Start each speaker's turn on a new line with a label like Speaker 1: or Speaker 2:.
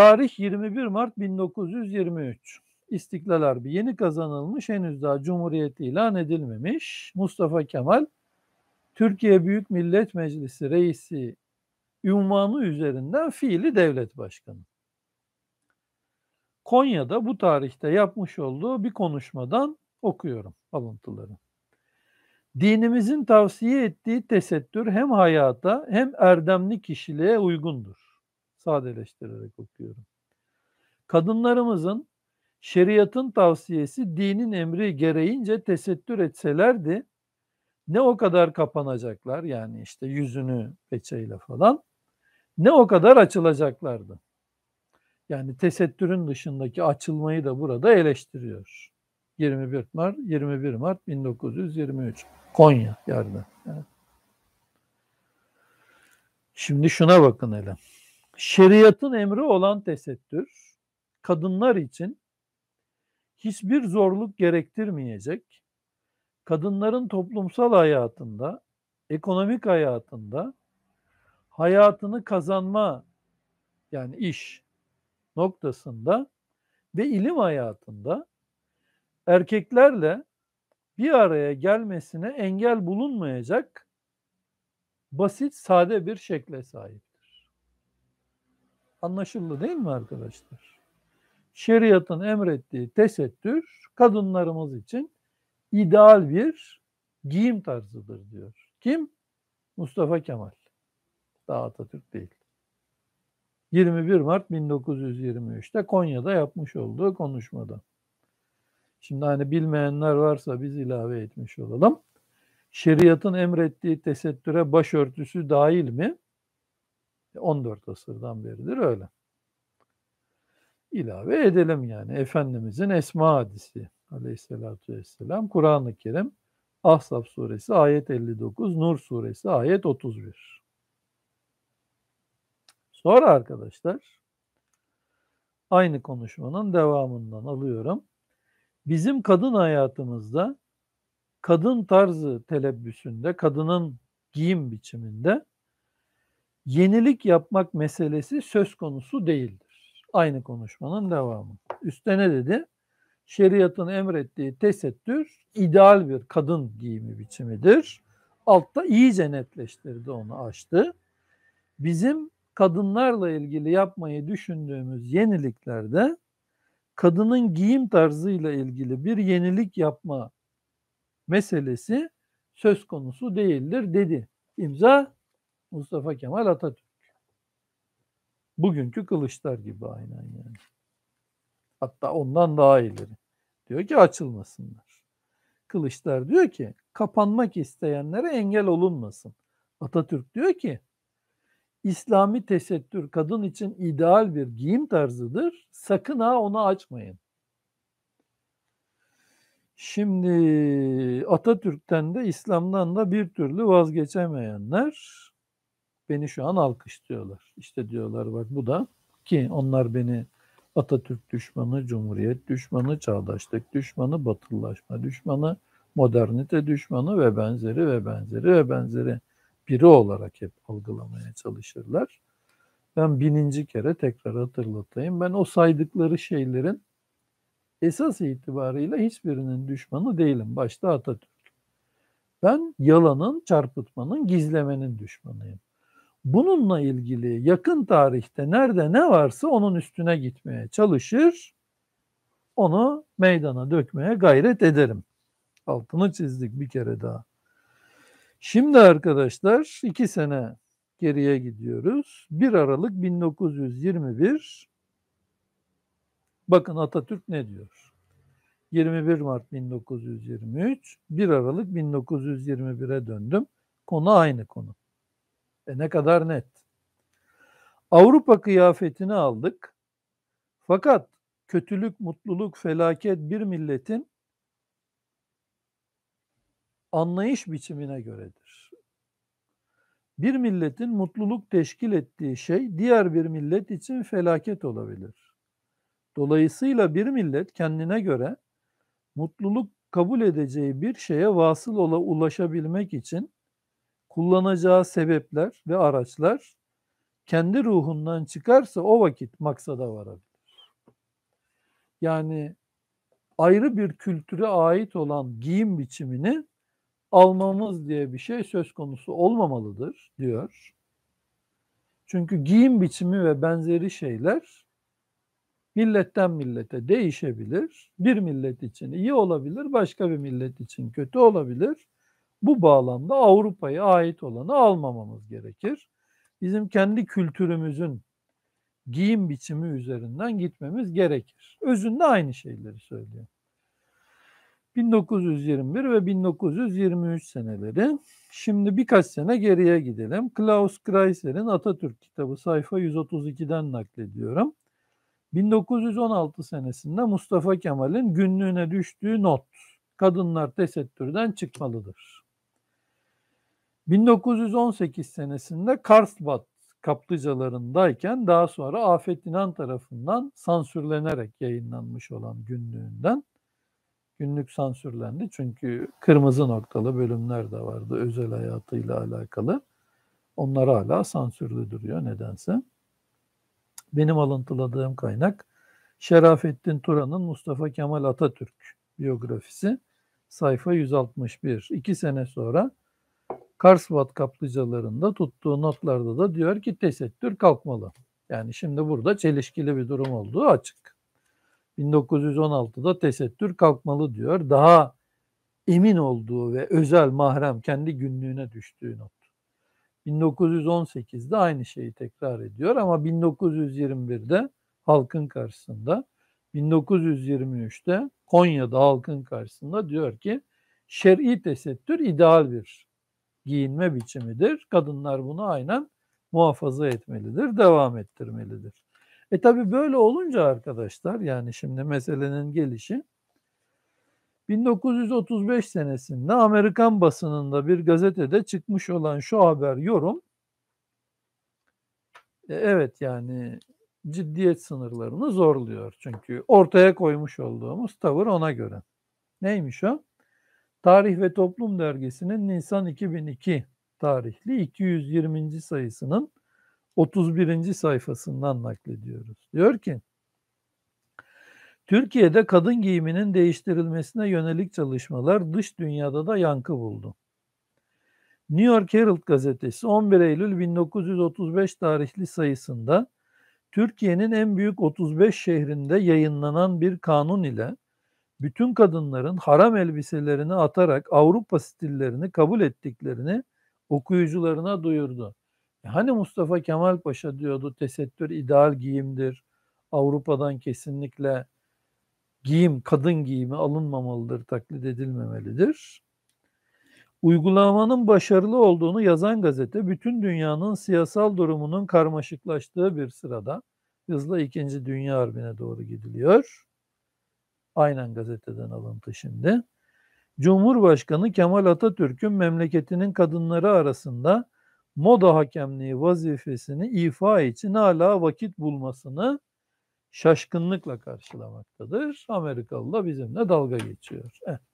Speaker 1: Tarih 21 Mart 1923. İstiklal Harbi yeni kazanılmış, henüz daha Cumhuriyet ilan edilmemiş. Mustafa Kemal, Türkiye Büyük Millet Meclisi reisi ünvanı üzerinden fiili devlet başkanı. Konya'da bu tarihte yapmış olduğu bir konuşmadan okuyorum alıntıları. Dinimizin tavsiye ettiği tesettür hem hayata hem erdemli kişiliğe uygundur sadeleştirerek okuyorum. Kadınlarımızın şeriatın tavsiyesi dinin emri gereğince tesettür etselerdi ne o kadar kapanacaklar yani işte yüzünü peçeyle falan ne o kadar açılacaklardı. Yani tesettürün dışındaki açılmayı da burada eleştiriyor. 21 Mart 21 Mart 1923 Konya yerde. Şimdi şuna bakın hele şeriatın emri olan tesettür kadınlar için hiçbir zorluk gerektirmeyecek, kadınların toplumsal hayatında, ekonomik hayatında hayatını kazanma yani iş noktasında ve ilim hayatında erkeklerle bir araya gelmesine engel bulunmayacak basit sade bir şekle sahip. Anlaşıldı değil mi arkadaşlar? Şeriatın emrettiği tesettür kadınlarımız için ideal bir giyim tarzıdır diyor. Kim? Mustafa Kemal. Daha Atatürk değil. 21 Mart 1923'te Konya'da yapmış olduğu konuşmada. Şimdi hani bilmeyenler varsa biz ilave etmiş olalım. Şeriatın emrettiği tesettüre başörtüsü dahil mi? 14 asırdan beridir öyle. İlave edelim yani Efendimizin Esma hadisi aleyhissalatü vesselam Kur'an-ı Kerim Ahzab suresi ayet 59, Nur suresi ayet 31. Sonra arkadaşlar aynı konuşmanın devamından alıyorum. Bizim kadın hayatımızda kadın tarzı telebbüsünde, kadının giyim biçiminde yenilik yapmak meselesi söz konusu değildir. Aynı konuşmanın devamı. Üste ne dedi? Şeriatın emrettiği tesettür ideal bir kadın giyimi biçimidir. Altta iyice netleştirdi onu açtı. Bizim kadınlarla ilgili yapmayı düşündüğümüz yeniliklerde kadının giyim tarzıyla ilgili bir yenilik yapma meselesi söz konusu değildir dedi. İmza Mustafa Kemal Atatürk. Bugünkü kılıçlar gibi aynen yani. Hatta ondan daha ileri. Diyor ki açılmasınlar. Kılıçlar diyor ki kapanmak isteyenlere engel olunmasın. Atatürk diyor ki İslami tesettür kadın için ideal bir giyim tarzıdır. Sakın ha onu açmayın. Şimdi Atatürk'ten de İslam'dan da bir türlü vazgeçemeyenler beni şu an alkışlıyorlar. İşte diyorlar bak bu da ki onlar beni Atatürk düşmanı, Cumhuriyet düşmanı, çağdaşlık düşmanı, batılılaşma düşmanı, modernite düşmanı ve benzeri ve benzeri ve benzeri biri olarak hep algılamaya çalışırlar. Ben bininci kere tekrar hatırlatayım. Ben o saydıkları şeylerin esas itibarıyla hiçbirinin düşmanı değilim. Başta Atatürk. Ben yalanın, çarpıtmanın, gizlemenin düşmanıyım bununla ilgili yakın tarihte nerede ne varsa onun üstüne gitmeye çalışır, onu meydana dökmeye gayret ederim. Altını çizdik bir kere daha. Şimdi arkadaşlar iki sene geriye gidiyoruz. 1 Aralık 1921 bakın Atatürk ne diyor? 21 Mart 1923, 1 Aralık 1921'e döndüm. Konu aynı konu. E ne kadar net. Avrupa kıyafetini aldık. Fakat kötülük, mutluluk, felaket bir milletin anlayış biçimine göredir. Bir milletin mutluluk teşkil ettiği şey diğer bir millet için felaket olabilir. Dolayısıyla bir millet kendine göre mutluluk kabul edeceği bir şeye vasıl ola ulaşabilmek için kullanacağı sebepler ve araçlar kendi ruhundan çıkarsa o vakit maksada varabilir. Yani ayrı bir kültüre ait olan giyim biçimini almamız diye bir şey söz konusu olmamalıdır diyor. Çünkü giyim biçimi ve benzeri şeyler milletten millete değişebilir. Bir millet için iyi olabilir, başka bir millet için kötü olabilir. Bu bağlamda Avrupa'ya ait olanı almamamız gerekir. Bizim kendi kültürümüzün giyim biçimi üzerinden gitmemiz gerekir. Özünde aynı şeyleri söylüyor. 1921 ve 1923 seneleri. Şimdi birkaç sene geriye gidelim. Klaus Kreiser'in Atatürk kitabı sayfa 132'den naklediyorum. 1916 senesinde Mustafa Kemal'in günlüğüne düştüğü not. Kadınlar tesettürden çıkmalıdır. 1918 senesinde Karlsbad kaplıcalarındayken daha sonra Afet İnan tarafından sansürlenerek yayınlanmış olan günlüğünden günlük sansürlendi. Çünkü kırmızı noktalı bölümler de vardı özel hayatıyla alakalı. Onlar hala sansürlü duruyor nedense. Benim alıntıladığım kaynak Şerafettin Turan'ın Mustafa Kemal Atatürk biyografisi sayfa 161. İki sene sonra Karsvat kaplıcalarında tuttuğu notlarda da diyor ki tesettür kalkmalı. Yani şimdi burada çelişkili bir durum olduğu açık. 1916'da tesettür kalkmalı diyor. Daha emin olduğu ve özel mahrem kendi günlüğüne düştüğü not. 1918'de aynı şeyi tekrar ediyor ama 1921'de halkın karşısında, 1923'te Konya'da halkın karşısında diyor ki şer'i tesettür ideal bir giyinme biçimidir. Kadınlar bunu aynen muhafaza etmelidir, devam ettirmelidir. E tabi böyle olunca arkadaşlar yani şimdi meselenin gelişi 1935 senesinde Amerikan basınında bir gazetede çıkmış olan şu haber yorum e, evet yani ciddiyet sınırlarını zorluyor çünkü ortaya koymuş olduğumuz tavır ona göre. Neymiş o? Tarih ve Toplum dergisinin Nisan 2002 tarihli 220. sayısının 31. sayfasından naklediyoruz. Diyor ki, Türkiye'de kadın giyiminin değiştirilmesine yönelik çalışmalar dış dünyada da yankı buldu. New York Herald gazetesi 11 Eylül 1935 tarihli sayısında Türkiye'nin en büyük 35 şehrinde yayınlanan bir kanun ile bütün kadınların haram elbiselerini atarak Avrupa stillerini kabul ettiklerini okuyucularına duyurdu. E, hani Mustafa Kemal Paşa diyordu tesettür ideal giyimdir. Avrupa'dan kesinlikle giyim, kadın giyimi alınmamalıdır, taklit edilmemelidir. Uygulamanın başarılı olduğunu yazan gazete bütün dünyanın siyasal durumunun karmaşıklaştığı bir sırada hızla 2. Dünya Harbi'ne doğru gidiliyor. Aynen gazeteden alıntı şimdi. Cumhurbaşkanı Kemal Atatürk'ün memleketinin kadınları arasında moda hakemliği vazifesini ifa için hala vakit bulmasını şaşkınlıkla karşılamaktadır. Amerikalı da bizimle dalga geçiyor. Eh.